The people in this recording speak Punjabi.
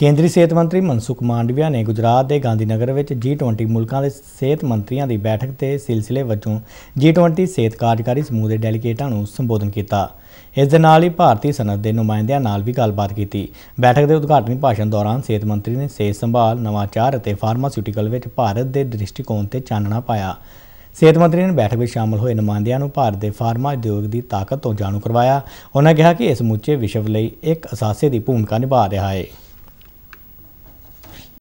ਕੇਂਦਰੀ ਸਿਹਤ ਮੰਤਰੀ ਮਨਸੁਖ ਮਾਂਡਵਿਆ ਨੇ ਗੁਜਰਾਤ ਦੇ ਗਾਂਧੀਨਗਰ ਵਿੱਚ G20 ਮੁਲਕਾਂ ਦੇ ਸਿਹਤ ਮੰਤਰੀਆਂ ਦੀ ਬੈਠਕ ਤੇ ਸਿਲਸਿਲੇ ਵਜੋਂ G20 ਸਿਹਤ ਕਾਰਜਕਾਰੀ ਸਮੂਹ ਦੇ ਡੈਲੀਗੇਟਾਂ ਨੂੰ ਸੰਬੋਧਨ ਕੀਤਾ। ਇਸ ਦੇ ਨਾਲ ਹੀ ਭਾਰਤੀ ਸਨਅਤ ਦੇ ਨੁਮਾਇੰਦਿਆਂ ਨਾਲ ਵੀ ਗੱਲਬਾਤ ਕੀਤੀ। ਬੈਠਕ ਦੇ ਉਦਘਾਟਨੀ ਭਾਸ਼ਣ ਦੌਰਾਨ ਸਿਹਤ ਮੰਤਰੀ ਨੇ ਸਿਹਤ ਸੰਭਾਲ, ਨਵਾਚਾਰ ਅਤੇ ਫਾਰਮਾਸਿਊਟੀਕਲ ਵਿੱਚ ਭਾਰਤ ਦੇ ਦ੍ਰਿਸ਼ਟੀਕੋਣ ਤੇ ਚਾਨਣਾ ਪਾਇਆ। ਸਿਹਤ ਮੰਤਰੀ ਨੇ ਬੈਠਕ ਵਿੱਚ ਸ਼ਾਮਲ ਹੋਏ ਨੁਮਾਇੰਦਿਆਂ ਨੂੰ ਭਾਰਤ ਦੇ ਫਾਰਮਾ ਉਦਯੋਗ ਦੀ ਤਾਕਤ ਤੋਂ ਜਾਣੂ ਕਰਵਾਇਆ। ਉਹਨਾਂ ਕਿਹਾ ਕਿ ਇਸ ਮੁੱਚੇ ਵਿਸ਼ਵ ਲਈ ਇੱਕ ਅਸਾਸੇ ਦੀ ਭੂਮਿਕਾ ਨਿਭਾ ਰਿਹਾ ਹੈ।